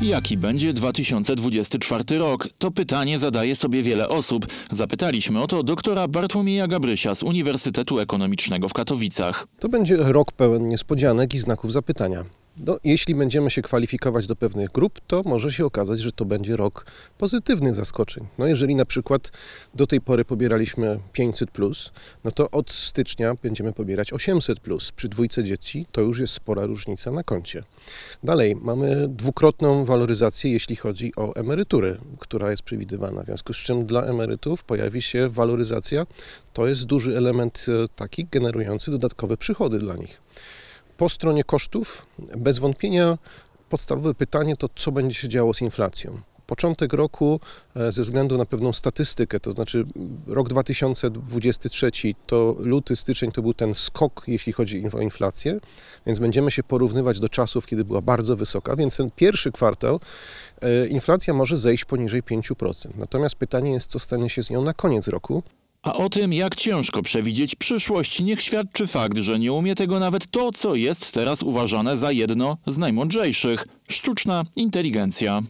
Jaki będzie 2024 rok? To pytanie zadaje sobie wiele osób. Zapytaliśmy o to doktora Bartłomieja Gabrysia z Uniwersytetu Ekonomicznego w Katowicach. To będzie rok pełen niespodzianek i znaków zapytania. No, jeśli będziemy się kwalifikować do pewnych grup, to może się okazać, że to będzie rok pozytywnych zaskoczeń. No, jeżeli na przykład do tej pory pobieraliśmy 500, plus, no to od stycznia będziemy pobierać 800. Plus. Przy dwójce dzieci to już jest spora różnica na koncie. Dalej, mamy dwukrotną waloryzację, jeśli chodzi o emerytury, która jest przewidywana. W związku z czym dla emerytów pojawi się waloryzacja. To jest duży element e, taki generujący dodatkowe przychody dla nich. Po stronie kosztów, bez wątpienia podstawowe pytanie to, co będzie się działo z inflacją początek roku e, ze względu na pewną statystykę, to znaczy rok 2023 to luty, styczeń to był ten skok, jeśli chodzi o inflację, więc będziemy się porównywać do czasów, kiedy była bardzo wysoka, więc ten pierwszy kwartał e, inflacja może zejść poniżej 5%. Natomiast pytanie jest, co stanie się z nią na koniec roku. A o tym, jak ciężko przewidzieć przyszłość, niech świadczy fakt, że nie umie tego nawet to, co jest teraz uważane za jedno z najmądrzejszych sztuczna inteligencja.